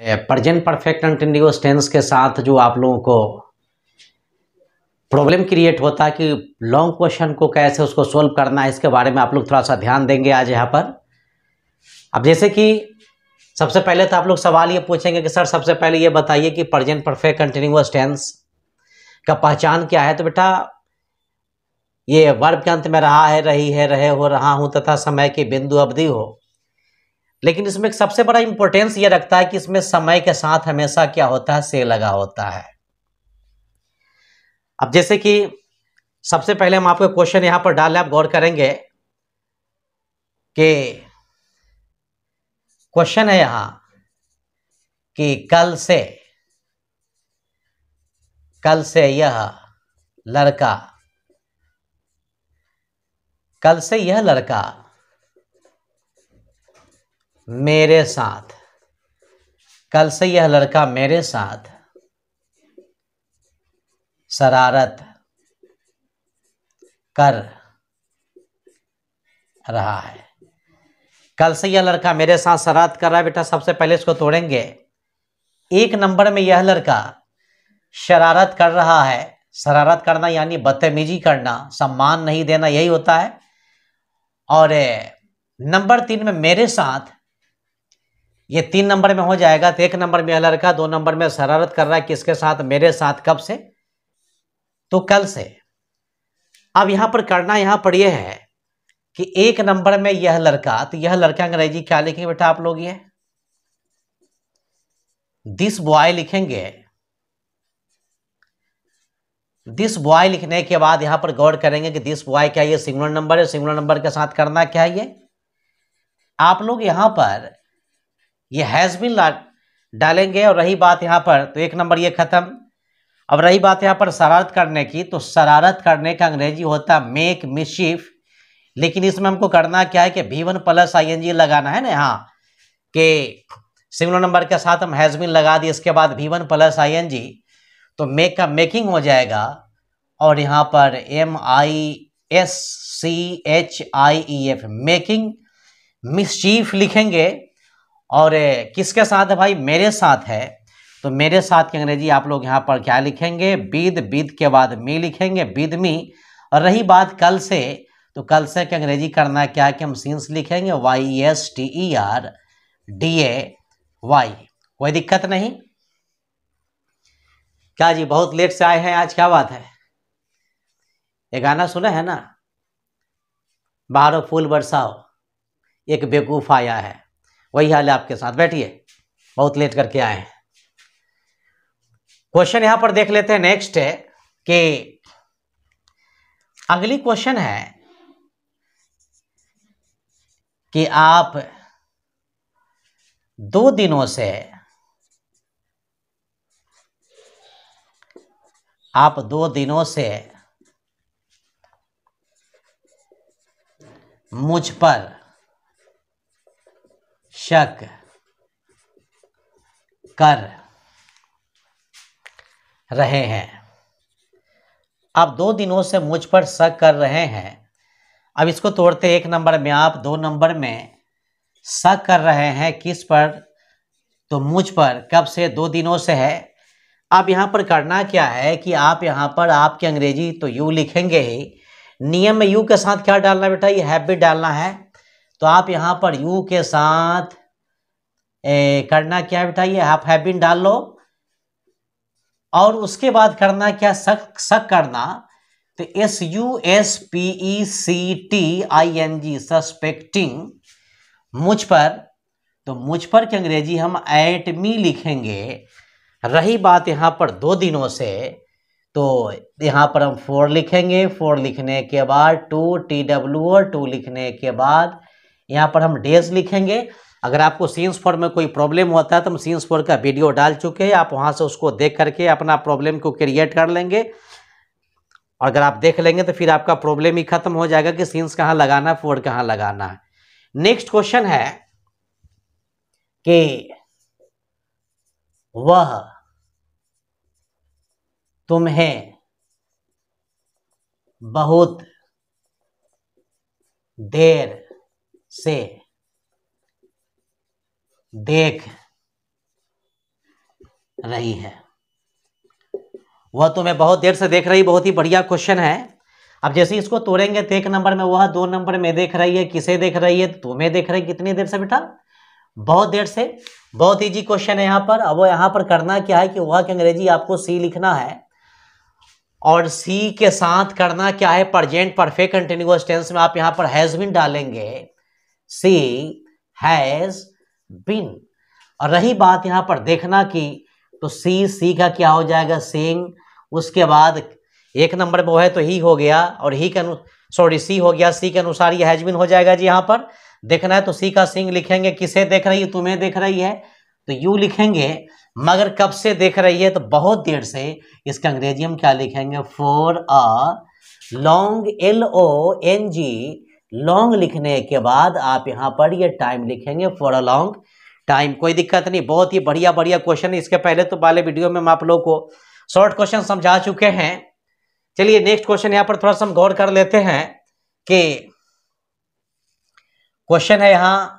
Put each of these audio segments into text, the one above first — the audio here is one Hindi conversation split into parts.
प्रजेंट परफेक्ट कंटिन्यूस टेंस के साथ जो आप लोगों को प्रॉब्लम क्रिएट होता है कि लॉन्ग क्वेश्चन को कैसे उसको सोल्व करना है इसके बारे में आप लोग थोड़ा सा ध्यान देंगे आज यहाँ पर अब जैसे कि सबसे पहले तो आप लोग सवाल ये पूछेंगे कि सर सबसे पहले ये बताइए कि प्रजेंट परफेक्ट कंटिन्यूस टेंस का पहचान क्या है तो बेटा ये वर्ग के अंत में रहा है रही है रहे हो रहा हूँ तथा समय की बिंदु अवधि हो लेकिन इसमें सबसे बड़ा इंपॉर्टेंस ये रखता है कि इसमें समय के साथ हमेशा क्या होता है से लगा होता है अब जैसे कि सबसे पहले हम आपको क्वेश्चन यहां पर डालें आप गौर करेंगे कि क्वेश्चन है यहां कि कल से कल से यह लड़का कल से यह लड़का मेरे साथ कल से यह लड़का मेरे साथ शरारत कर रहा है कल से यह लड़का मेरे साथ शरारत कर रहा है बेटा सबसे पहले इसको तोड़ेंगे एक नंबर में यह लड़का शरारत कर रहा है शरारत करना यानी बदतमीजी करना सम्मान नहीं देना यही होता है और नंबर तीन में मेरे साथ ये तीन नंबर में हो जाएगा तो एक नंबर में लड़का दो नंबर में शरारत कर रहा है किसके साथ मेरे साथ कब से तो कल से अब यहां पर करना यहां पर यह है कि एक नंबर में यह लड़का तो यह लड़का अंग्रेजी क्या लिखेंगे बेटा आप लोग ये दिस बॉय लिखेंगे दिस बॉय लिखने के बाद यहां पर गौर करेंगे कि दिस बॉय क्या ये सिंगुलर नंबर है सिंगुलर नंबर के साथ करना क्या है ये आप लोग यहां पर ये हैज़ बिन डालेंगे और रही बात यहाँ पर तो एक नंबर ये ख़त्म अब रही बात यहाँ पर शरारत करने की तो शरारत करने का अंग्रेजी होता मेक मिशीफ लेकिन इसमें हमको करना क्या है कि भी one plus I N G लगाना है ना यहाँ के सिंगलो नंबर के साथ हम हैजबिन लगा दिए इसके बाद भी one plus I N G तो मेक का मेकिंग हो जाएगा और यहाँ पर M I S C H I E F making chief लिखेंगे और किसके साथ है भाई मेरे साथ है तो मेरे साथ की अंग्रेजी आप लोग यहाँ पर क्या लिखेंगे बीद बीद के बाद मी लिखेंगे बीद मी और रही बात कल से तो कल से की अंग्रेजी करना क्या कि हम सीन्स लिखेंगे Y S T E R D A Y कोई दिक्कत नहीं क्या जी बहुत लेट से आए हैं आज क्या बात है ये गाना सुना है ना बाहरों फूल बरसाओ एक बेकूफ आया है वही हाल है आपके साथ बैठिए बहुत लेट करके आए हैं क्वेश्चन यहां पर देख लेते हैं नेक्स्ट है कि अगली क्वेश्चन है कि आप दो दिनों से आप दो दिनों से मुझ पर शक कर रहे हैं आप दो दिनों से मुझ पर शक कर रहे हैं अब इसको तोड़ते एक नंबर में आप दो नंबर में शक कर रहे हैं किस पर तो मुझ पर कब से दो दिनों से है अब यहाँ पर करना क्या है कि आप यहाँ पर आपके अंग्रेजी तो यू लिखेंगे ही नियम में यू के साथ क्या डालना बेटा ये हैबिट भी डालना है तो आप यहाँ पर यू के साथ ए, करना क्या बिठाइए आप हैबिन डाल लो और उसके बाद करना क्या सक सक करना तो S U S P E C T I N G suspecting मुझ पर तो मुझ पर की अंग्रेजी हम एट मी लिखेंगे रही बात यहाँ पर दो दिनों से तो यहाँ पर हम फोर लिखेंगे फोर लिखने के बाद टू टी डब्ल्यू और टू लिखने के बाद यहाँ पर हम डेज लिखेंगे अगर आपको सीन्स फोर में कोई प्रॉब्लम होता है तो हम सीन्स फोर का वीडियो डाल चुके हैं आप वहाँ से उसको देख करके अपना प्रॉब्लम को क्रिएट कर लेंगे और अगर आप देख लेंगे तो फिर आपका प्रॉब्लम ही खत्म हो जाएगा कि सीन्स कहाँ लगाना है फोर कहाँ लगाना है नेक्स्ट क्वेश्चन है कि वह तुम्हें बहुत देर से देख रही है वह तुम्हें तो बहुत देर से देख रही बहुत ही बढ़िया क्वेश्चन है अब जैसे इसको तोड़ेंगे तो एक नंबर में वह दो नंबर में देख रही है किसे देख रही है तुम्हें तो देख रही है कितनी देर से बेटा बहुत देर से बहुत इजी क्वेश्चन है यहां पर अब वो यहां पर करना क्या है कि वह की अंग्रेजी आपको सी लिखना है और सी के साथ करना क्या है परजेंट परफेक्ट कंटिन्यूस टेंस में आप यहां पर हैजबिन डालेंगे सी हैज बिन और रही बात यहाँ पर देखना की तो सी सी का क्या हो जाएगा सींग उसके बाद एक नंबर में वो है तो ही हो गया और ही के सॉरी सी हो गया सी के अनुसार ये हैज बिन हो जाएगा जी यहाँ पर देखना है तो सी का सिंग लिखेंगे किसे देख रही है तुम्हें देख रही है तो यू लिखेंगे मगर कब से देख रही है तो बहुत देर से इसके अंग्रेजी हम क्या लिखेंगे for a long L O N G long लिखने के बाद आप यहाँ पर ये टाइम लिखेंगे फॉर अ लॉन्ग टाइम कोई दिक्कत नहीं बहुत ही बढ़िया बढ़िया क्वेश्चन इसके पहले तो वाले वीडियो में हम आप लोग को शॉर्ट क्वेश्चन समझा चुके हैं चलिए नेक्स्ट क्वेश्चन यहाँ पर थोड़ा सा हम गौर कर लेते हैं कि क्वेश्चन है यहाँ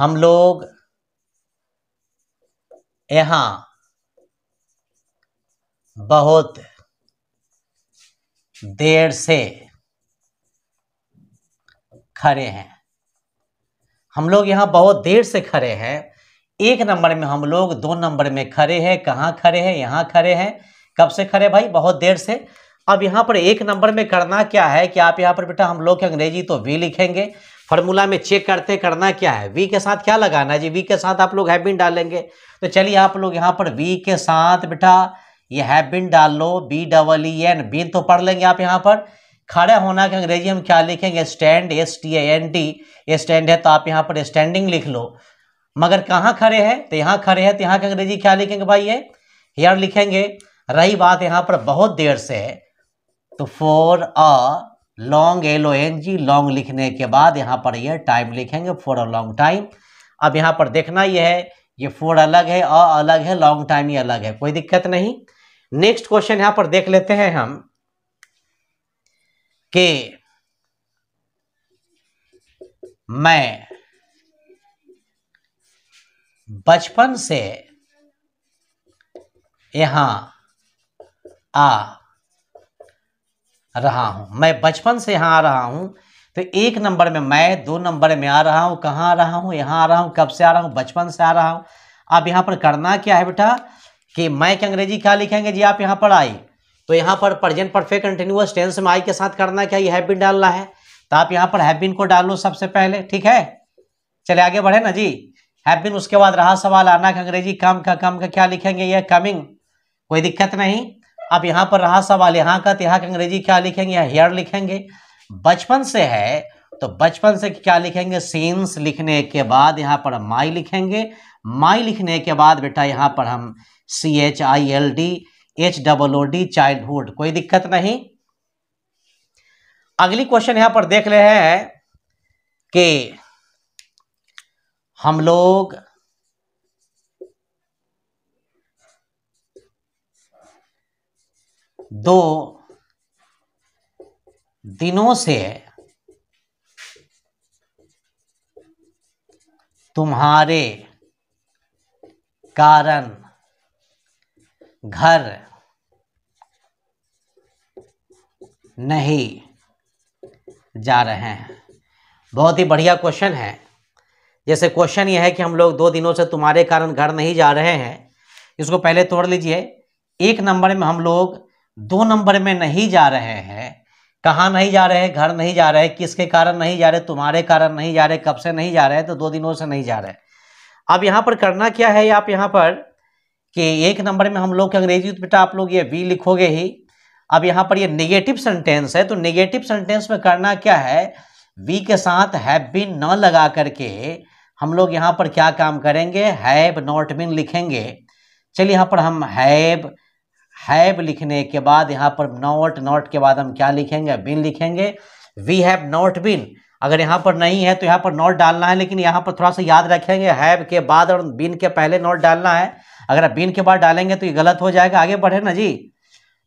हम लोग यहाँ बहुत देर से खड़े हैं हम लोग यहाँ बहुत देर से खड़े हैं एक नंबर में हम लोग दो नंबर में खड़े हैं कहाँ खड़े हैं यहाँ खड़े हैं कब से खड़े भाई बहुत देर से अब यहाँ पर एक नंबर में करना क्या है कि आप यहाँ पर बेटा हम लोग अंग्रेजी तो वी लिखेंगे फॉर्मूला में चेक करते करना क्या है वी के साथ क्या लगाना है जी वी के साथ आप लोग हैबिन डालेंगे तो चलिए आप लोग यहाँ पर वी के साथ बेटा ये हैव बिन डाल लो B double E N been तो पढ़ लेंगे आप यहाँ पर खड़े होना के अंग्रेजी हम क्या लिखेंगे stand S T N T stand है तो आप यहाँ पर स्टैंडिंग लिख लो मगर कहाँ खड़े हैं तो यहाँ खड़े हैं तो यहाँ के अंग्रेजी क्या लिखेंगे भाई ये हेयर लिखेंगे रही बात यहाँ पर बहुत देर से है तो for a long L O N G long लिखने के बाद यहाँ पर ये टाइम लिखेंगे फॉर अ लॉन्ग टाइम अब यहाँ पर देखना यह है ये फोर अलग है अ अलग है लॉन्ग टाइम ही अलग है कोई दिक्कत नहीं नेक्स्ट क्वेश्चन यहां पर देख लेते हैं हम के मैं बचपन से यहां आ रहा हूं मैं बचपन से यहां आ रहा हूं तो एक नंबर में मैं दो नंबर में आ रहा हूँ कहाँ आ रहा हूँ यहाँ आ रहा हूँ कब से आ रहा हूँ बचपन से आ रहा हूँ अब यहाँ पर करना क्या है बेटा कि मैं के अंग्रेजी क्या लिखेंगे जी आप यहाँ पर आई तो यहाँ पर प्रजेंट परफेक्ट कंटिन्यूस टेंस में आई के साथ करना क्या ये हैव बिन डालना है तो आप यहाँ पर हैव बिन को डालो सबसे पहले ठीक है चले आगे बढ़े ना जी हैव बिन उसके बाद रहा सवाल आना का अंग्रेजी कम का कम का क्या लिखेंगे यह कमिंग कोई दिक्कत नहीं अब यहाँ पर रहा सवाल यहाँ का तो यहाँ का अंग्रेजी क्या लिखेंगे या हेयर लिखेंगे बचपन से है तो बचपन से क्या लिखेंगे सेंस लिखने के बाद यहाँ पर माई लिखेंगे माई लिखने के बाद बेटा यहाँ पर हम C H I L D H double O D childhood कोई दिक्कत नहीं अगली क्वेश्चन यहाँ पर देख रहे हैं कि हम लोग दो दिनों से तुम्हारे कारण घर नहीं जा रहे हैं बहुत ही बढ़िया क्वेश्चन है जैसे क्वेश्चन यह है कि हम लोग दो दिनों से तुम्हारे कारण घर नहीं जा रहे हैं इसको पहले तोड़ लीजिए एक नंबर में हम लोग दो नंबर में नहीं जा रहे हैं कहाँ नहीं जा रहे घर नहीं जा रहे किसके कारण नहीं जा रहे तुम्हारे कारण नहीं जा रहे कब से नहीं जा रहे तो दो दिनों से नहीं जा रहे अब यहाँ पर करना क्या है आप यहाँ पर कि एक नंबर में हम लोग के अंग्रेजी बेटा आप लोग ये वी लिखोगे ही अब यहाँ पर ये निगेटिव सेंटेंस है तो निगेटिव सेंटेंस में करना क्या है वी के साथ हैव बीन न लगा करके हम लोग यहाँ पर क्या काम करेंगे हैव नॉट बीन लिखेंगे चलिए यहाँ पर हम हैव हैव लिखने के बाद यहाँ पर नॉट नॉट के बाद हम क्या लिखेंगे बिन लिखेंगे वी हैव नॉट बिन अगर यहाँ पर नहीं है तो यहाँ पर नॉट डालना है लेकिन यहाँ पर थोड़ा सा याद रखेंगे हैव के बाद और बिन के पहले नॉट डालना है अगर आप बिन के बाद डालेंगे तो ये गलत हो जाएगा आगे बढ़े ना जी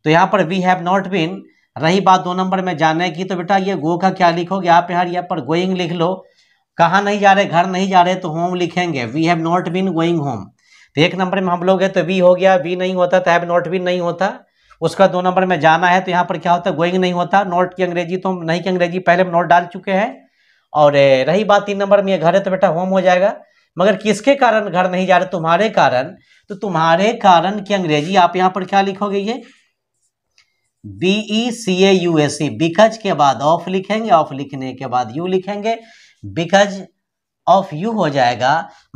तो यहाँ पर वी हैव नॉट बिन रही बात दो नंबर में जाने की तो बेटा ये गो का क्या लिखोगे आप यहाँ यहाँ पर गोइंग लिख लो कहाँ नहीं जा रहे घर नहीं जा रहे तो होम लिखेंगे we have not been going home तो एक नंबर में हम लोग है तो वी हो गया वी नहीं होता तो हैव नॉट बीन नहीं होता उसका दो नंबर में जाना है तो यहाँ पर क्या होता है गोइंग नहीं होता नॉट की अंग्रेजी तो हम नहीं की अंग्रेजी पहले हम नॉट डाल चुके हैं और रही बात तीन नंबर में ये घर है तो बेटा होम हो जाएगा मगर किसके कारण घर नहीं जा रहे तुम्हारे कारण तो तुम्हारे कारण की अंग्रेजी आप यहाँ पर क्या लिखोगे ये B E C A U S C because के बाद ऑफ लिखेंगे ऑफ लिखने के बाद यू लिखेंगे बिकज ऑफ यू हो जाएगा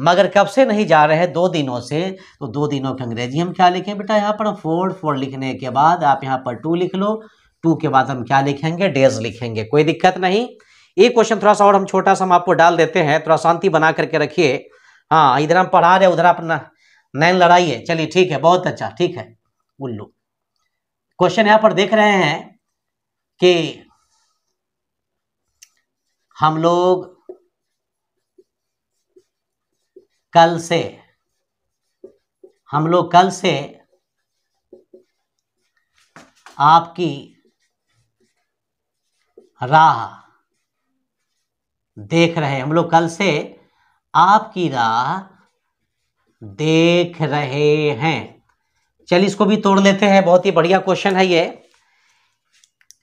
मगर कब से नहीं जा रहे हैं दो दिनों से तो दो दिनों की अंग्रेजी हम क्या लिखें बेटा यहाँ पर फोर फोर लिखने के बाद आप यहाँ पर टू लिख लो टू के बाद हम क्या लिखेंगे डेज लिखेंगे कोई दिक्कत नहीं ये क्वेश्चन थोड़ा सा और हम छोटा सा हम आपको डाल देते हैं थोड़ा शांति बना करके रखिए हाँ इधर हम पढ़ा रहे उधर आप नैन लड़ाइए चलिए ठीक है बहुत अच्छा ठीक है उल्लू क्वेश्चन यहाँ पर देख रहे हैं कि हम लोग कल से हम लोग कल से आपकी राह देख रहे हम लोग कल से आपकी राह देख रहे हैं चलिए इसको भी तोड़ लेते हैं बहुत ही बढ़िया क्वेश्चन है ये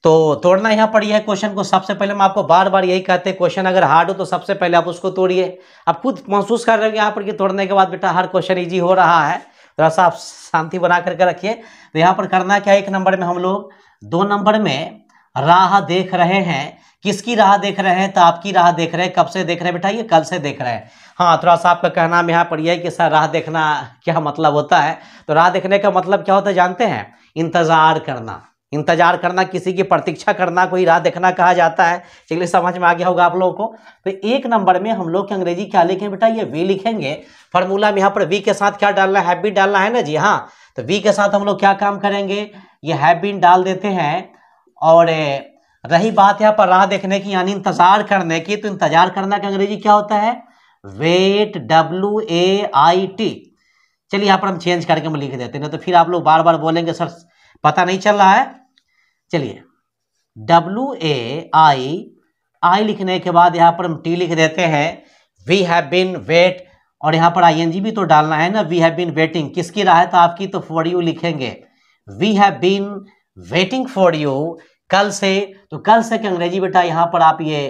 तो तोड़ना यहाँ पर यह है क्वेश्चन को सबसे पहले हम आपको बार बार यही कहते हैं क्वेश्चन अगर हार्ड हो तो सबसे पहले आप उसको तोड़िए आप खुद महसूस कर रहे हो यहाँ पर कि तोड़ने के बाद बेटा हर क्वेश्चन ईजी हो रहा है थोड़ा सा आप शांति बना करके रखिए तो यहाँ पर करना क्या है एक नंबर में हम लोग दो नंबर में राह देख रहे हैं किसकी राह देख रहे हैं तो आपकी राह देख रहे हैं कब से देख रहे हैं बेटा ये कल से देख रहे हैं हाँ थोड़ा सा आपका कहना यहाँ पर यह है कि सर राह देखना क्या मतलब होता है तो राह देखने का मतलब क्या होता है जानते हैं इंतज़ार करना इंतजार करना किसी की प्रतीक्षा करना कोई राह देखना कहा जाता है चलिए समझ में आ गया होगा आप लोगों को तो एक नंबर में हम लोग के अंग्रेजी क्या लिखें बेटा ये वी लिखेंगे फॉर्मूला में यहाँ पर वी के साथ क्या डालना है हैबिट डालना है ना जी हाँ तो वी के साथ हम लोग क्या काम करेंगे ये हैबिट डाल देते हैं और रही बात यहाँ पर राह देखने की यानी इंतजार करने की तो इंतजार करना का अंग्रेजी क्या होता है wait W A I T चलिए यहाँ पर हम चेंज करके हम लिख देते हैं तो फिर आप लोग बार बार बोलेंगे सर पता नहीं चल रहा है चलिए डब्ल्यू ए आई आई लिखने के बाद यहाँ पर हम टी लिख देते हैं वी हैव बिन वेट और यहाँ पर आईएनजी भी तो डालना है ना वी हैव बिन वेटिंग किसकी राह है तो आपकी तो फॉर यू लिखेंगे we have been waiting for you कल से तो कल से के अंग्रेजी बेटा यहाँ पर आप ये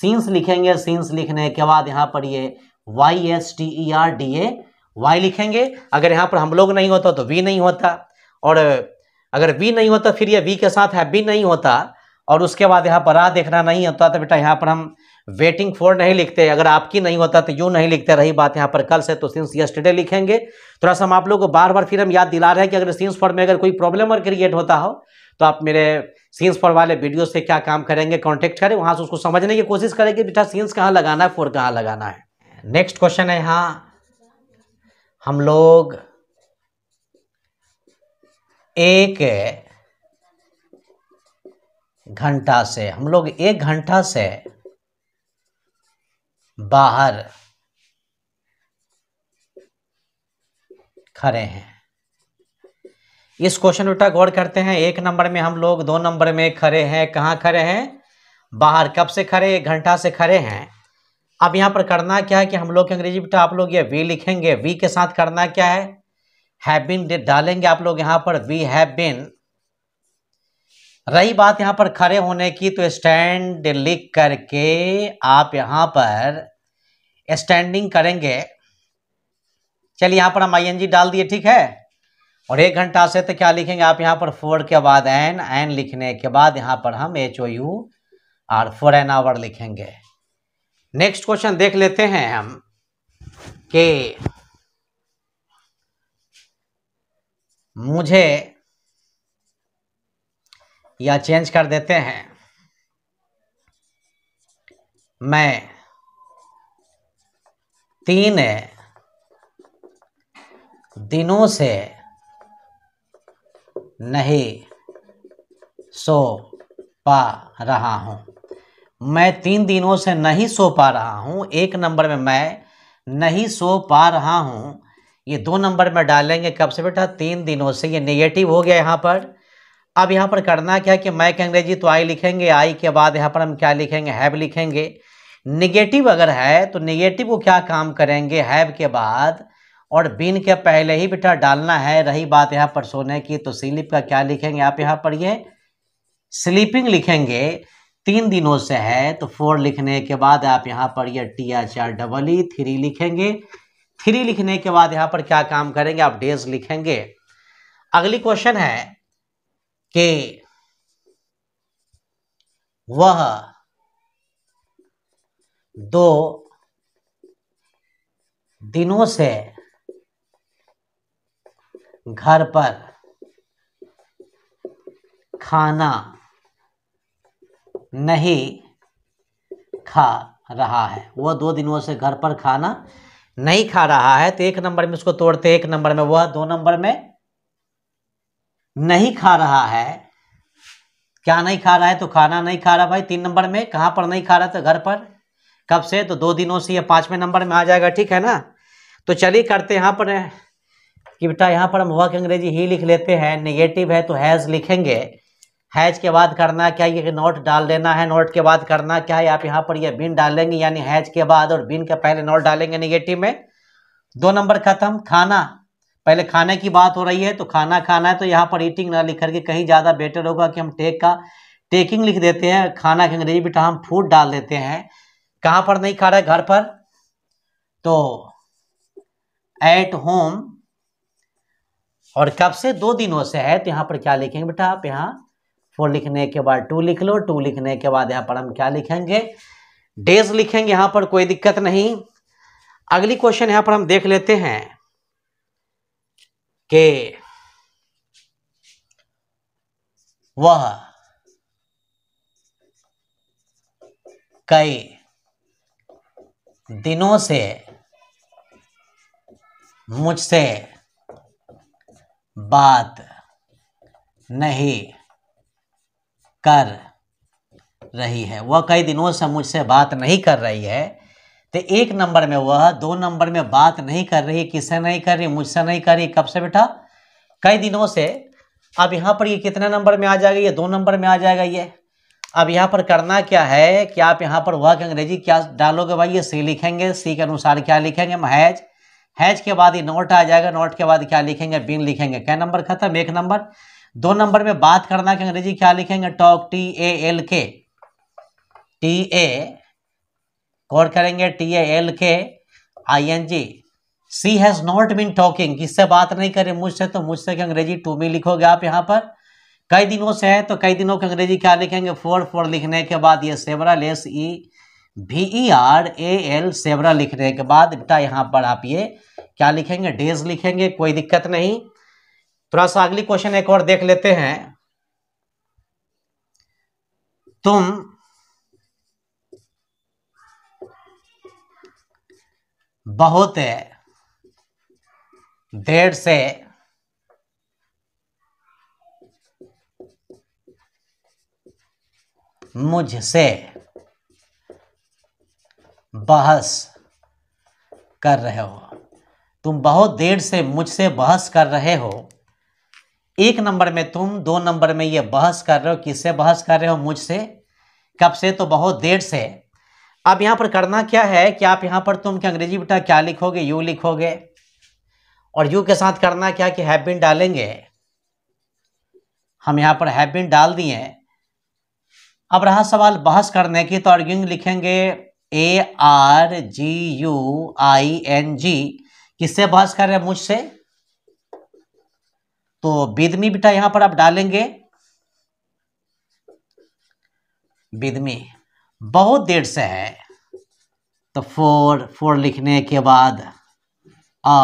सीन्स लिखेंगे सीन्स लिखने के बाद यहाँ पर ये Y S T E R D A Y लिखेंगे अगर यहाँ पर हम लोग नहीं होता तो वी नहीं होता और अगर बी नहीं होता फिर ये बी के साथ है बी नहीं होता और उसके बाद यहाँ पर आ देखना नहीं होता तो बेटा यहाँ पर हम वेटिंग फॉर नहीं लिखते अगर आपकी नहीं होता तो यू नहीं लिखते रही बात यहाँ पर कल से तो सिंस यस्टरडे लिखेंगे थोड़ा सा हम आप लोग को बार बार फिर हम याद दिला रहे हैं कि अगर सिंस फॉर में अगर कोई प्रॉब्लम और क्रिएट होता हो तो आप मेरे सीन्स फॉर वाले वीडियो से क्या काम करेंगे कॉन्टेक्ट करें वहाँ से उसको समझने की कोशिश करें कि बेटा सीन्स कहाँ लगाना है फोर कहाँ लगाना है नेक्स्ट क्वेश्चन है यहाँ हम लोग एक घंटा से हम लोग एक घंटा से बाहर खड़े हैं इस क्वेश्चन उठा गौर करते हैं एक नंबर में हम लोग दो नंबर में खड़े हैं कहाँ खड़े हैं बाहर कब से खड़े एक घंटा से खड़े हैं अब यहाँ पर करना क्या है कि हम लोग अंग्रेजी बेटा तो आप लोग ये वी लिखेंगे वी के साथ करना क्या है हैव बिन डालेंगे आप लोग यहाँ पर वी हैव बिन रही बात यहाँ पर खड़े होने की तो स्टैंड लिख करके आप यहाँ पर स्टैंडिंग करेंगे चलिए यहाँ पर हम आई डाल दिए ठीक है और एक घंटा से तो क्या लिखेंगे आप यहाँ पर फोर के बाद एन एन लिखने के बाद यहाँ पर हम H O U R for an hour लिखेंगे नेक्स्ट क्वेश्चन देख लेते हैं हम कि मुझे या चेंज कर देते हैं मैं तीन दिनों से नहीं सो पा रहा हूँ मैं तीन दिनों से नहीं सो पा रहा हूँ एक नंबर में मैं नहीं सो पा रहा हूँ ये दो नंबर में डालेंगे कब से बेटा तीन दिनों से ये नेगेटिव हो गया यहाँ पर अब यहाँ पर करना क्या कि मैं अंग्रेजी तो आई लिखेंगे आई के बाद यहाँ पर हम क्या लिखेंगे हैव लिखेंगे निगेटिव अगर है तो निगेटिव को क्या काम करेंगे हैव के बाद और बिन के पहले ही बेटा डालना है रही बात यहाँ पर सोने की तो स्लीप का क्या लिखेंगे आप यहाँ पर ये स्लीपिंग लिखेंगे तीन दिनों से है तो फोर लिखने के बाद आप यहाँ पर ये T H R double E three लिखेंगे थ्री लिखने के बाद यहां पर क्या काम करेंगे आप डेज लिखेंगे अगली क्वेश्चन है कि वह दो दिनों से घर पर खाना नहीं खा रहा है वह दो दिनों से घर पर खाना नहीं खा रहा है तो एक नंबर में उसको तोड़ते एक नंबर में वह दो नंबर में नहीं खा रहा है क्या नहीं खा रहा है तो खाना नहीं खा रहा भाई तीन नंबर में कहाँ पर नहीं खा रहा था घर पर कब से तो दो दिनों से या पाँचवें नंबर में आ जाएगा ठीक है ना तो चलिए करते यहाँ पर कि बेटा यहाँ पर हम वह अंग्रेजी ही लिख लेते हैं नेगेटिव है तो हैज़ लिखेंगे हैज के बाद करना क्या है कि नोट डाल देना है नोट के बाद करना क्या है आप यहाँ पर ये बिन डालेंगे यानी हैज के बाद और बिन के पहले नोट डालेंगे निगेटिव में दो नंबर खत्म खाना पहले खाने की बात हो रही है तो खाना खाना है तो यहाँ पर ईटिंग ना लिख करके कहीं ज़्यादा बेटर होगा कि हम टेक का टेकिंग लिख देते हैं खाना के अंग्रेजी बेटा हम फूड डाल देते हैं कहाँ पर नहीं खा रहे घर पर तो एट होम और कब से दो दिनों से है तो यहाँ पर क्या लिखेंगे बेटा आप यहाँ फोर लिखने के बाद टू लिख लो टू लिखने के बाद यहाँ पर हम क्या लिखेंगे डेज लिखेंगे यहाँ पर कोई दिक्कत नहीं अगली क्वेश्चन यहाँ पर हम देख लेते हैं कि वह कई दिनों से मुझसे बात नहीं कर रही है वह कई दिनों से मुझसे बात नहीं कर रही है तो एक नंबर में वह दो नंबर में बात नहीं कर रही किससे नहीं कर रही मुझसे नहीं कर रही कब से बेटा कई दिनों से अब यहाँ पर ये कितने नंबर में आ जाएगा ये दो नंबर में आ जाएगा ये अब यहाँ पर करना क्या है कि आप यहाँ पर वह अंग्रेजी क्या डालोगे भाई ये सी लिखेंगे सी के अनुसार क्या लिखेंगे हैज हैज के बाद ये नोट आ जाएगा नोट के बाद क्या लिखेंगे बिन लिखेंगे क्या नंबर खत्म एक नंबर दो नंबर में बात करना कि अंग्रेजी क्या लिखेंगे talk T A L K T A code करेंगे T A L K I N G सी हैज नॉट बीन टॉकिंग किससे बात नहीं करे मुझसे तो मुझसे कि अंग्रेजी टू में लिखोगे आप यहाँ पर कई दिनों से है तो कई दिनों के अंग्रेजी क्या लिखेंगे फोर फोर लिखने के बाद ये several S E V E R A L several लिखने के बाद बेटा यहाँ पर आप ये क्या लिखेंगे डेज लिखेंगे कोई दिक्कत नहीं थोड़ा सा अगली क्वेश्चन एक और देख लेते हैं तुम बहुत देर से मुझसे बहस कर रहे हो तुम बहुत देर से मुझसे बहस कर रहे हो एक नंबर में तुम दो नंबर में ये बहस कर रहे हो किससे बहस कर रहे हो मुझसे कब से तो बहुत देर से अब यहाँ पर करना क्या है कि आप यहाँ पर तुम क्या अंग्रेजी बेटा क्या लिखोगे यू लिखोगे और यू के साथ करना क्या कि हैव बिन डालेंगे हम यहाँ पर हैव बिन डाल दिए अब रहा सवाल बहस करने की तो आर्ग्यूइंग लिखेंगे A R G U I N G किससे बहस कर रहे हैं मुझसे तो बेदमी बेटा यहां पर आप डालेंगे बेदमी बहुत देर से है तो फोर फोर लिखने के बाद आ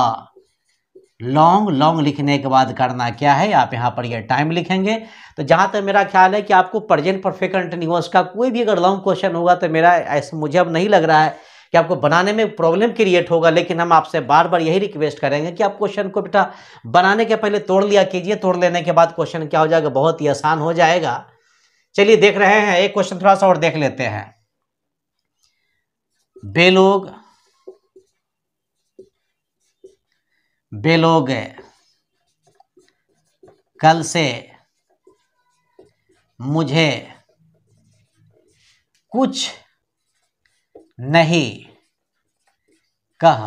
लॉन्ग लॉन्ग लिखने के बाद करना क्या है आप यहाँ पर ये यह टाइम लिखेंगे तो जहाँ तक मेरा ख्याल है कि आपको प्रेजेंट परफेक्ट कंटिन्यूस का कोई भी अगर लॉन्ग क्वेश्चन होगा तो मेरा ऐसे मुझे अब नहीं लग रहा है कि आपको बनाने में प्रॉब्लम क्रिएट होगा लेकिन हम आपसे बार बार यही रिक्वेस्ट करेंगे कि आप क्वेश्चन को बेटा बनाने के पहले तोड़ लिया कीजिए तोड़ लेने के बाद क्वेश्चन क्या हो जाएगा बहुत ही आसान हो जाएगा चलिए देख रहे हैं एक क्वेश्चन थोड़ा सा और देख लेते हैं बेलोग बेलोग कल से मुझे कुछ नहीं कह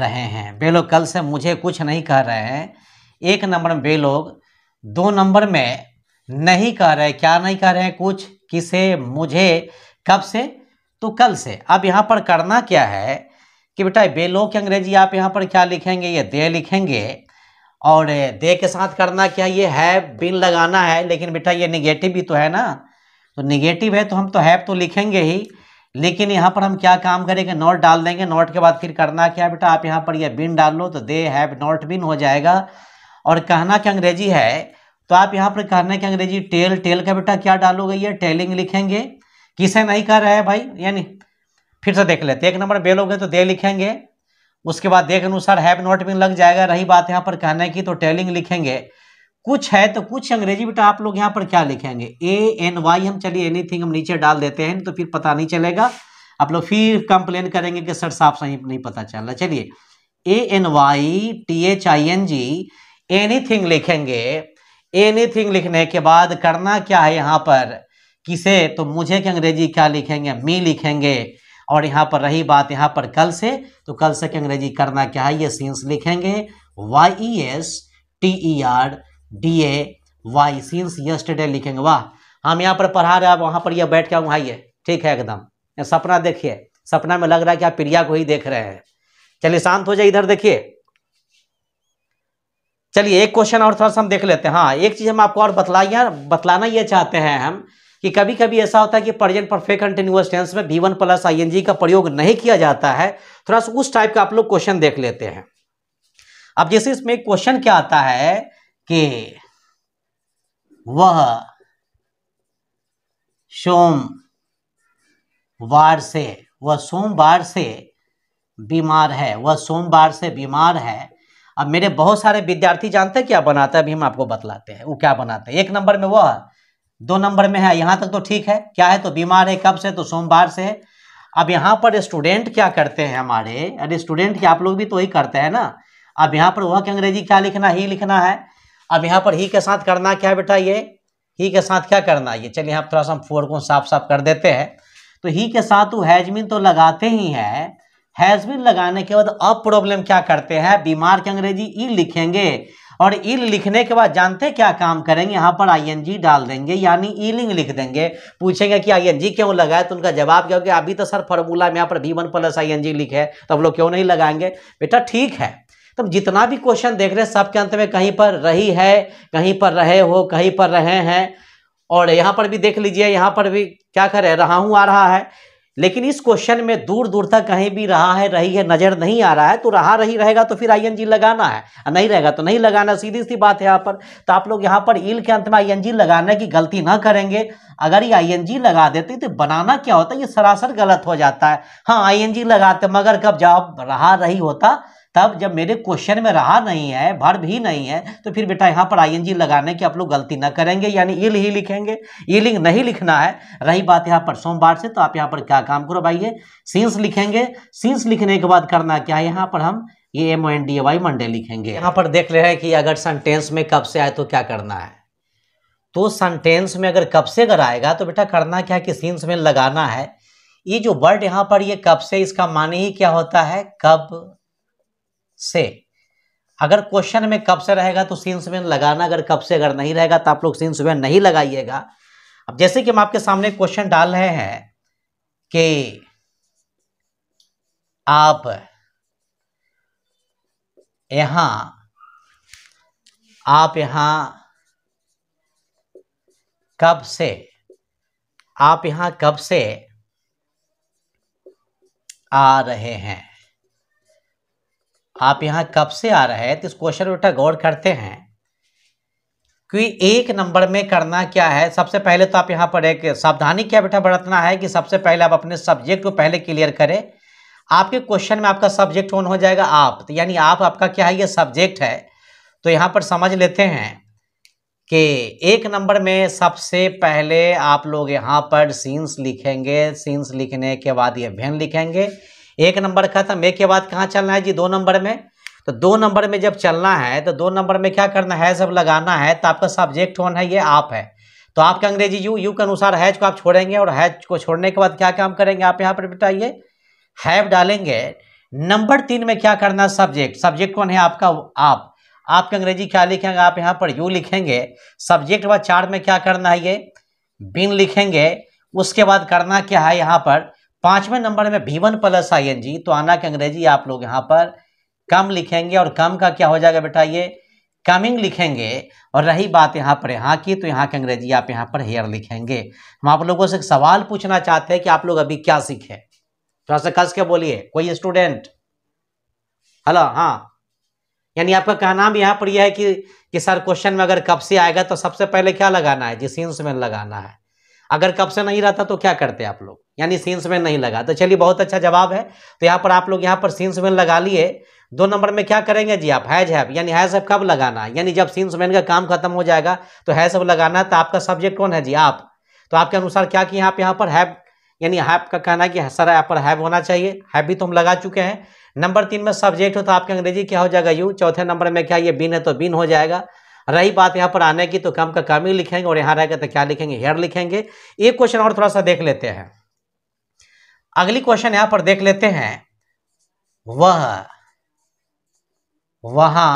रहे हैं वे लोग कल से मुझे कुछ नहीं कह रहे हैं एक नंबर में वे लोग दो नंबर में नहीं कह रहे क्या नहीं कह रहे हैं कुछ किसे मुझे कब से तो कल से अब यहाँ पर करना क्या है कि बेटा वे लोग की अंग्रेजी आप यहाँ पर क्या लिखेंगे ये दे लिखेंगे और दे के साथ करना क्या ये हैव बिन लगाना है लेकिन बेटा ये निगेटिव भी तो है ना तो निगेटिव है तो हम तो हैव तो लिखेंगे ही लेकिन यहाँ पर हम क्या काम करेंगे नॉट डाल देंगे नॉट के बाद फिर करना क्या बेटा आप यहाँ पर यह बिन डाल लो तो दे हैव नॉट बिन हो जाएगा और कहना क्या अंग्रेजी है तो आप यहाँ पर कहना क्या अंग्रेजी टेल टेल का बेटा क्या डालोगे ये टेलिंग लिखेंगे किसे नहीं कर रहा है भाई यानी फिर से देख लेते एक नंबर बेलोगे तो दे लिखेंगे उसके बाद दे के अनुसार हैव नॉट बिन लग जाएगा रही बात यहाँ पर कहने की तो टेलिंग लिखेंगे कुछ है तो कुछ अंग्रेजी बेटा आप लोग यहाँ पर क्या लिखेंगे ए एन वाई हम चलिए एनीथिंग हम नीचे डाल देते हैं तो फिर पता नहीं चलेगा आप लोग फिर कंप्लेन करेंगे कि सर साफ सही नहीं पता चल रहा चलिए A N Y T H I N G anything लिखेंगे एनीथिंग लिखने के बाद करना क्या है यहाँ पर किसे तो मुझे के अंग्रेजी क्या लिखेंगे मी लिखेंगे और यहाँ पर रही बात यहाँ पर कल से तो कल से के अंग्रेजी करना क्या है ये सीन्स लिखेंगे Y E S T E R D A Y since yesterday लिखेंगे वाह हम यहाँ पर पढ़ा रहे हैं आप वहाँ पर यह बैठ के उठाइए ठीक है एकदम सपना देखिए सपना में लग रहा है कि आप प्रिया को ही देख रहे हैं चलिए शांत हो जाए इधर देखिए चलिए एक क्वेश्चन और थोड़ा सा हम देख लेते हैं हाँ एक चीज़ हम आपको और बतलाइया बतलाना ये चाहते हैं हम कि कभी कभी ऐसा होता है कि प्रेजेंट परफेक्ट कंटिन्यूअस टेंस में बी वन प्लस आई का प्रयोग नहीं किया जाता है थोड़ा सा उस टाइप का आप लोग क्वेश्चन देख लेते हैं अब जैसे इसमें क्वेश्चन क्या आता है के वह सोमवार से वह सोमवार से बीमार है वह सोमवार से बीमार है अब मेरे बहुत सारे विद्यार्थी जानते हैं क्या बनाते हैं अभी हम आपको बतलाते हैं वो क्या बनाते हैं एक नंबर में वह दो नंबर में है यहाँ तक तो ठीक है क्या है तो बीमार है कब से तो सोमवार से अब यहाँ पर स्टूडेंट क्या करते हैं हमारे अरे स्टूडेंट क्या आप लोग भी तो वही करते हैं ना अब यहाँ पर वह कि अंग्रेजी क्या लिखना ही लिखना है अब यहाँ पर ही के साथ करना क्या है बेटा ये ही के साथ क्या करना है ये चलिए यहाँ थोड़ा सा हम फोर को साफ साफ कर देते हैं तो ही के साथ वो हैजमिन तो लगाते ही है हैजमिन लगाने के बाद अब प्रॉब्लम क्या करते हैं बीमार के अंग्रेजी ई e लिखेंगे और इल e लिखने के बाद जानते क्या काम करेंगे यहाँ पर आईएनजी डाल देंगे यानी ईलिंग लिख देंगे पूछेंगे कि आईएनजी क्यों लगाए तो उनका जवाब क्या होगा अभी तो सर फॉर्मूला में यहाँ पर वी वन प्लस आई लिखे तो हम लोग क्यों नहीं लगाएंगे बेटा ठीक है तो जितना भी क्वेश्चन देख रहे हैं सबके अंत में कहीं पर रही है कहीं पर रहे हो कहीं पर रहे हैं और यहाँ पर भी देख लीजिए यहाँ पर भी क्या कर रहा हूँ आ रहा है लेकिन इस क्वेश्चन में दूर दूर तक कहीं भी रहा है रही है नज़र नहीं आ रहा है तो रहा रही रहेगा तो फिर आईएनजी लगाना है नहीं रहेगा तो नहीं लगाना सीधी सी बात है यहाँ पर तो आप लोग यहाँ पर ईल के अंत में आईएनजी लगाने की गलती ना करेंगे अगर ये आईएनजी लगा देते तो बनाना क्या होता ये सरासर गलत हो जाता है हाँ आई लगाते मगर कब जवाब रहा रही होता तब जब मेरे क्वेश्चन में रहा नहीं है भर भी नहीं है तो फिर बेटा यहाँ पर जी लगाने की आप लोग गलती ना करेंगे यानी इल ही लिखेंगे इलिंग नहीं लिखना है रही बात यहाँ पर सोमवार से तो आप यहाँ पर क्या काम करवाइए सीन्स लिखेंगे सीन्स लिखने के बाद करना क्या है यहाँ पर हम ये M O N D Y Monday लिखेंगे यहाँ पर देख रहे हैं कि अगर सेंटेंस में कब से आए तो क्या करना है तो सेंटेंस में अगर कब से अगर आएगा तो बेटा करना क्या है कि सीन्स में लगाना है ये जो वर्ड यहाँ पर ये कब से इसका माने ही क्या होता है कब से अगर क्वेश्चन में कब से रहेगा तो सिंस वेन लगाना अगर कब से अगर नहीं रहेगा तो आप लोग सिंस वेन नहीं लगाइएगा अब जैसे कि हम आपके सामने क्वेश्चन डाल रहे हैं कि आप यहां आप यहां कब से आप यहां कब से आ रहे हैं आप यहाँ कब से आ रहे हैं तो इस क्वेश्चन बेटा गौर करते हैं कि एक नंबर में करना क्या है सबसे पहले तो आप यहाँ पर एक सावधानी क्या बेटा बरतना है कि सबसे पहले आप अपने सब्जेक्ट को पहले क्लियर करें आपके क्वेश्चन में आपका सब्जेक्ट कौन हो जाएगा आप तो यानी आप आपका क्या है ये सब्जेक्ट है तो यहाँ पर समझ लेते हैं कि एक नंबर में सबसे पहले आप लोग यहाँ पर सीन्स लिखेंगे सीन्स लिखने के बाद ये भेन लिखेंगे एक नंबर खत्म एक के बाद कहाँ चलना है जी दो नंबर में तो दो नंबर में जब चलना है तो दो नंबर में क्या करना है सब लगाना है तो आपका सब्जेक्ट होना है ये आप है तो आपका अंग्रेजी यू यू के अनुसार हैज को आप छोड़ेंगे और हैज को छोड़ने के बाद क्या काम करेंगे आप यहाँ पर बिटाइए हैव डालेंगे नंबर तीन में क्या करना है सब्जेक्ट सब्जेक्ट कौन है आपका आप आपका अंग्रेजी क्या लिखेंगे आप यहाँ पर यू लिखेंगे सब्जेक्ट व चार में क्या करना है ये बिन लिखेंगे उसके बाद करना क्या है यहाँ पर पांचवें नंबर में भी one plus I N G तो आना के अंग्रेजी आप लोग यहाँ पर कम लिखेंगे और कम का क्या हो जाएगा बेटा ये कमिंग लिखेंगे और रही बात यहाँ पर यहाँ की तो यहाँ के अंग्रेजी आप यहाँ पर हेयर लिखेंगे हम आप लोगों से सवाल पूछना चाहते हैं कि आप लोग अभी क्या सीखे थोड़ा सा कस के बोलिए कोई स्टूडेंट हेलो हाँ यानी आपका कहना भी यहाँ पर यह है कि कि सर क्वेश्चन में अगर कब से आएगा तो सबसे पहले क्या लगाना है जिस में लगाना है अगर कब से नहीं रहता तो क्या करते आप लोग यानी सीन्स में नहीं लगा तो चलिए बहुत अच्छा जवाब है तो यहाँ पर आप लोग यहाँ पर सीन्स में लगा लिए दो नंबर में क्या करेंगे जी आप हैज हैव यानी हैज हैव कब लगाना है यानी जब सीन्स मैन का काम खत्म हो जाएगा तो हैज हैव लगाना है तो आपका सब्जेक्ट कौन है जी आप तो आपके अनुसार क्या किए आप यहाँ पर हैव यानी हैव का कहना है कि सर यहाँ पर हैव होना चाहिए हैव भी तो हम लगा चुके हैं नंबर तीन में सब्जेक्ट हो तो आपके अंग्रेजी क्या हो जाएगा यू चौथे नंबर में क्या ये बिन है तो बिन हो जाएगा रही बात यहाँ पर आने की तो कम का कम ही लिखेंगे और यहाँ रहेगा तो क्या लिखेंगे हेयर लिखेंगे एक क्वेश्चन और थोड़ा सा देख लेते हैं अगली क्वेश्चन यहां पर देख लेते हैं वह वहां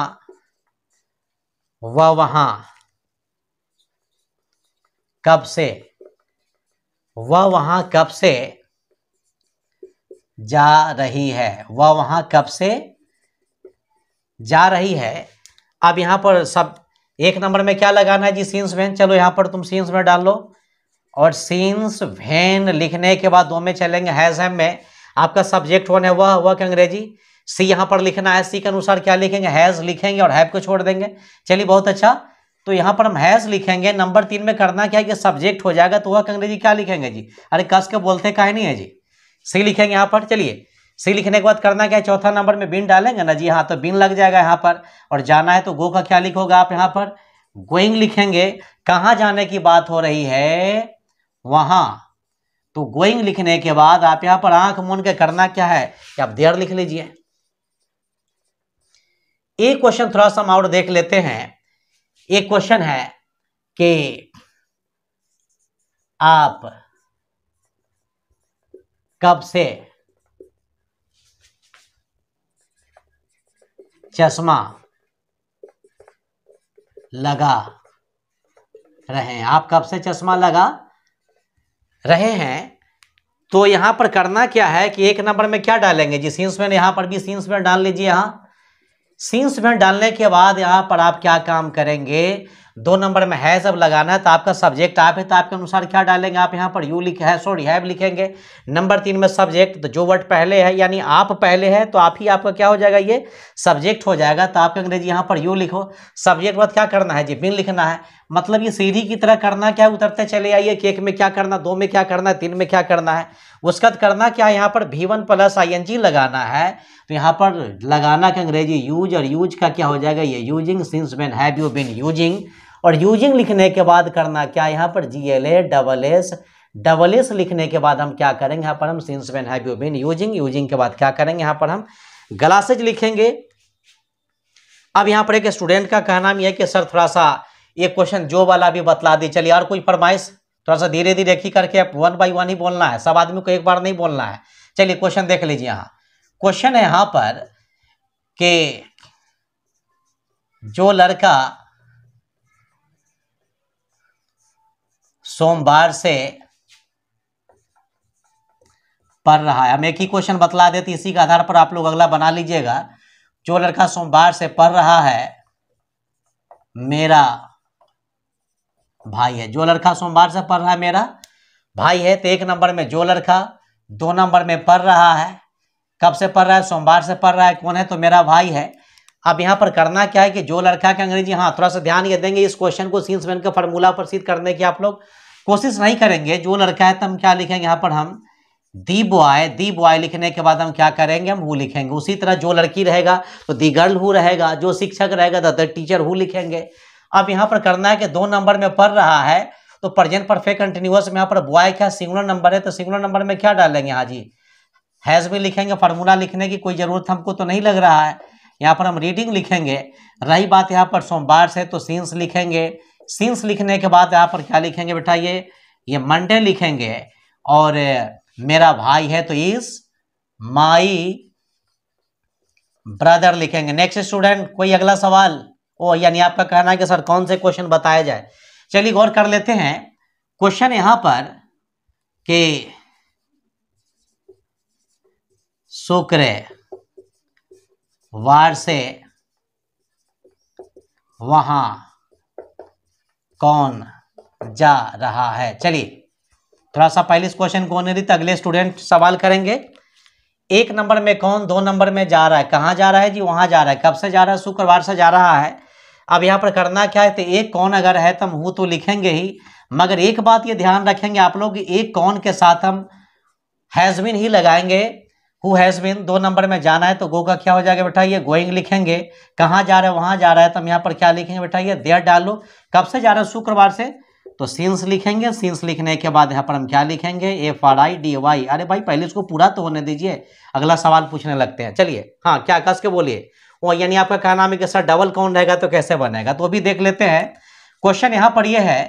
वह वहां कब से वह वहां कब से जा रही है वह वहां कब से जा रही है अब यहां पर सब एक नंबर में क्या लगाना है जी सीन्स में चलो यहां पर तुम सीन्स में डाल लो और सीन्स वैन लिखने के बाद दो में चलेंगे हैज हैम में आपका सब्जेक्ट वन है वह हुआ कि अंग्रेजी सी यहाँ पर लिखना है सी के अनुसार क्या लिखेंगे हैज लिखेंगे और हैव को छोड़ देंगे चलिए बहुत अच्छा तो यहाँ पर हम हैज लिखेंगे नंबर तीन में करना क्या है कि सब्जेक्ट हो जाएगा तो वह अंग्रेजी क्या लिखेंगे जी अरे कस के बोलते काहे नहीं है जी सी लिखेंगे यहाँ पर चलिए सी लिखने के बाद करना क्या है चौथा नंबर में बिन डालेंगे ना जी हाँ तो बिन लग जाएगा यहाँ पर और जाना है तो गो का क्या लिखोगा आप यहाँ पर गोइंग लिखेंगे कहाँ जाने की बात हो रही है वहां तो गोइंग लिखने के बाद आप यहां पर आंख मून के करना क्या है कि आप देर लिख लीजिए एक क्वेश्चन थोड़ा सा हम और देख लेते हैं एक क्वेश्चन है कि आप कब से चश्मा लगा रहे हैं आप कब से चश्मा लगा रहे हैं तो यहाँ पर करना क्या है कि एक नंबर में क्या डालेंगे जी सीन्स में यहाँ पर भी सीन्स में डाल लीजिए यहाँ सीन्स में डालने के बाद यहाँ पर आप क्या काम करेंगे दो नंबर में हैज अब लगाना है तो आपका सब्जेक्ट आप है तो आपके अनुसार क्या डालेंगे आप यहाँ पर यू लिखे है सॉरी हैव लिखेंगे नंबर तीन में सब्जेक्ट तो जो वर्ड पहले है यानी आप पहले है तो आप ही आपका क्या हो जाएगा ये सब्जेक्ट हो जाएगा तो आपके अंग्रेजी यहाँ पर यू लिखो सब्जेक्ट बाद क्या करना है जी बिन लिखना है मतलब ये सीढ़ी की तरह करना क्या उतरते चले आइए केक में क्या करना दो में क्या करना तीन में क्या करना है उसका तो करना क्या यहाँ पर भी one plus I N G लगाना है तो यहाँ पर लगाना का अंग्रेजी यूज और यूज का क्या हो जाएगा ये using since when have you bin using और यूजिंग लिखने के बाद करना क्या यहाँ पर G L A double S double S लिखने के बाद हम क्या करेंगे यहाँ पर हम since when have you been using using के बाद क्या करेंगे यहाँ पर हम ग्लासेज लिखेंगे अब यहाँ पर एक स्टूडेंट का कहना यह कि सर थोड़ा सा ये क्वेश्चन जो वाला भी बतला दी चलिए और कोई फरमाइश थोड़ा सा धीरे धीरे की करके आप वन बाई वन ही बोलना है सब आदमी को एक बार नहीं बोलना है चलिए क्वेश्चन देख लीजिए यहाँ क्वेश्चन है यहाँ पर कि जो लड़का सोमवार से पढ़ रहा है हम एक ही क्वेश्चन बतला देते इसी के आधार पर आप लोग अगला बना लीजिएगा जो लड़का सोमवार से पढ़ रहा है मेरा भाई है जो लड़का सोमवार से पढ़ रहा है मेरा भाई है तो एक नंबर में जो लड़का दो नंबर में पढ़ रहा है कब से पढ़ रहा है सोमवार से पढ़ रहा है कौन है तो मेरा भाई है अब यहाँ पर करना क्या है कि जो लड़का के अंग्रेजी हाँ थोड़ा सा ध्यान ये देंगे इस क्वेश्चन को सीन्समैन के फार्मूला प्रसिद्ध करने की आप लोग कोशिश नहीं करेंगे जो लड़का है तो हम क्या लिखेंगे यहाँ पर हम दी बॉय दी बॉय लिखने के बाद हम क्या करेंगे हम हु लिखेंगे उसी तरह जो लड़की रहेगा तो दी गर्ल हु रहेगा जो शिक्षक रहेगा तो द टीचर हु लिखेंगे अब यहाँ पर करना है कि दो नंबर में पढ़ रहा है तो प्रजेंट परफेक्ट कंटिन्यूस में यहाँ पर बॉय क्या सिंगुलर नंबर है तो सिंगुलर नंबर में क्या डालेंगे हाँ जी हैज भी लिखेंगे फार्मूला लिखने की कोई ज़रूरत हमको तो नहीं लग रहा है यहाँ पर हम रीडिंग लिखेंगे रही बात यहाँ पर सोमवार से तो सीन्स लिखेंगे सिंस लिखने के बाद यहाँ पर क्या लिखेंगे बेटा ये ये मंडे लिखेंगे और मेरा भाई है तो इस माई ब्रदर लिखेंगे नेक्स्ट स्टूडेंट कोई अगला सवाल ओ यानी आपका कहना है कि सर कौन से क्वेश्चन बताया जाए चलिए गौर कर लेते हैं क्वेश्चन यहां पर कि शुक्र वार से वहां कौन जा रहा है चलिए थोड़ा सा पहले इस क्वेश्चन को होने तो अगले स्टूडेंट सवाल करेंगे एक नंबर में कौन दो नंबर में जा रहा है कहाँ जा रहा है जी वहाँ जा रहा है कब से जा रहा है शुक्रवार से जा रहा है अब यहाँ पर करना क्या है तो एक कौन अगर है तो हम हूँ तो लिखेंगे ही मगर एक बात ये ध्यान रखेंगे आप लोग एक कौन के साथ हम हैज़बिन ही लगाएंगे हु हैज़ बिन दो नंबर में जाना है तो गो का क्या हो जाएगा बैठा ये गोइंग लिखेंगे कहाँ जा रहे हैं वहाँ जा रहा है तो हम यहाँ पर क्या लिखेंगे बैठा ये देर डालो कब से जा रहे हैं शुक्रवार से तो सीन्स लिखेंगे सीन्स लिखने के बाद यहाँ पर हम क्या लिखेंगे F R I D Y अरे भाई पहले इसको पूरा तो होने दीजिए अगला सवाल पूछने लगते हैं चलिए हाँ क्या कस के बोलिए वो यानी आपका कहना है कि सर डबल कौन रहेगा तो कैसे बनेगा तो भी देख लेते हैं क्वेश्चन यहाँ पर यह है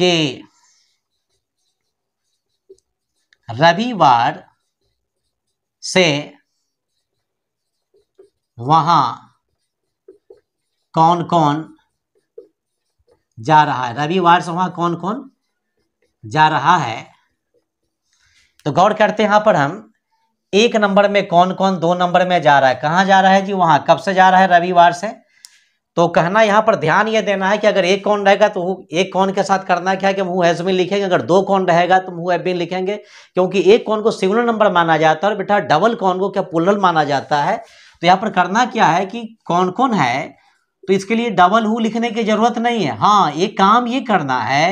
कि रविवार से वहाँ कौन कौन जा रहा है रविवार से वहाँ कौन कौन जा रहा है तो गौर करते हैं यहाँ पर हम एक नंबर में कौन कौन दो नंबर में जा रहा है कहाँ जा रहा है जी वहाँ कब से जा रहा है रविवार से तो कहना यहाँ पर ध्यान ये देना है कि अगर एक कौन रहेगा तो एक कौन के साथ करना क्या है कि हम हु हैज़ लिखेंगे अगर दो कौन रहेगा तो मुँह हैव लिखेंगे क्योंकि एक कौन को सिंगुलर नंबर माना जाता है और बेटा डबल कौन को क्या पुलर माना जाता है तो यहाँ पर करना क्या है कि कौन कौन है तो इसके लिए डबल हु लिखने की ज़रूरत नहीं है हाँ एक काम ये करना है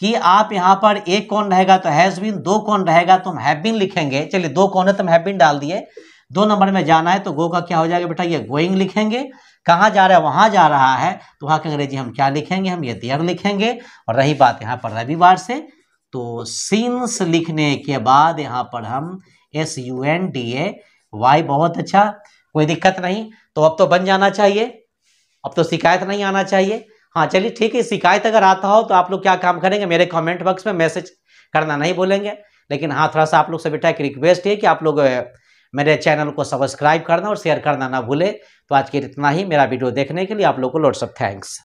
कि आप यहाँ पर एक कौन रहेगा तो हैज़ दो कौन रहेगा तो हम हैव बिन लिखेंगे चलिए दो कौन है तो हम हैव डाल दिए दो नंबर में जाना है तो गो का क्या हो जाएगा बेटा ये गोइंग लिखेंगे कहाँ जा रहा है वहाँ जा रहा है तो वहाँ के अंग्रेजी हम क्या लिखेंगे हम ये देयर लिखेंगे और रही बात यहाँ पर रविवार से तो सीन्स लिखने के बाद यहाँ पर हम S U N D A Y बहुत अच्छा कोई दिक्कत नहीं तो अब तो बन जाना चाहिए अब तो शिकायत नहीं आना चाहिए हाँ चलिए ठीक है शिकायत अगर आता हो तो आप लोग क्या काम करेंगे मेरे कमेंट बॉक्स में मैसेज करना नहीं बोलेंगे लेकिन हाँ थोड़ा सा आप लोग से बेटा एक रिक्वेस्ट है कि आप लोग मेरे चैनल को सब्सक्राइब करना और शेयर करना ना भूले तो आज के इतना ही मेरा वीडियो देखने के लिए आप लोग को लॉट्स ऑफ थैंक्स